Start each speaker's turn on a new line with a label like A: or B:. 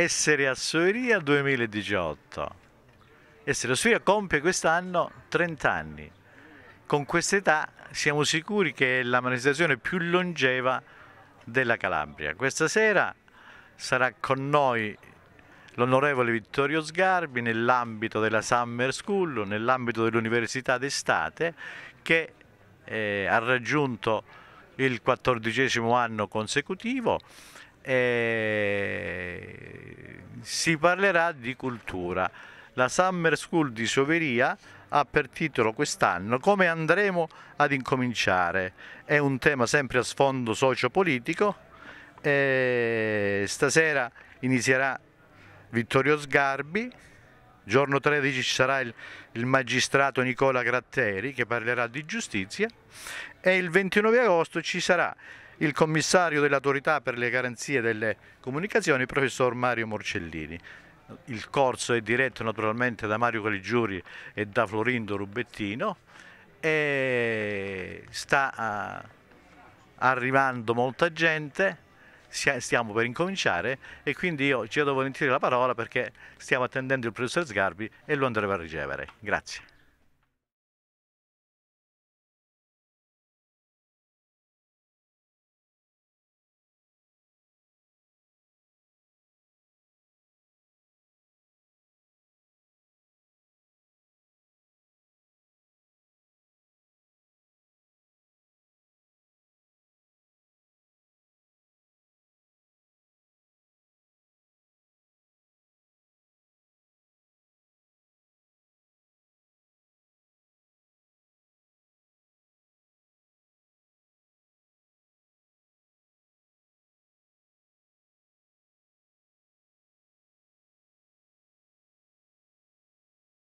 A: Essere a Soeria 2018. Essere a Soeria compie quest'anno 30 anni. Con questa età siamo sicuri che è la manifestazione più longeva della Calabria. Questa sera sarà con noi l'onorevole Vittorio Sgarbi nell'ambito della Summer School, nell'ambito dell'Università d'estate che eh, ha raggiunto il quattordicesimo anno consecutivo eh, si parlerà di cultura. La Summer School di Soveria ha per titolo quest'anno Come andremo ad incominciare? È un tema sempre a sfondo sociopolitico. Eh, stasera inizierà Vittorio Sgarbi, giorno 13 ci sarà il, il, magistrato Nicola Gratteri che parlerà di giustizia e il 29 agosto ci sarà il commissario dell'autorità per le garanzie delle comunicazioni, il professor Mario Morcellini. Il corso è diretto naturalmente da Mario Caligiuri e da Florindo Rubettino e sta ah, arrivando molta gente, stiamo per incominciare e quindi io ci do volentieri la parola perché stiamo attendendo il professor Sgarbi e lo andremo a ricevere. Grazie.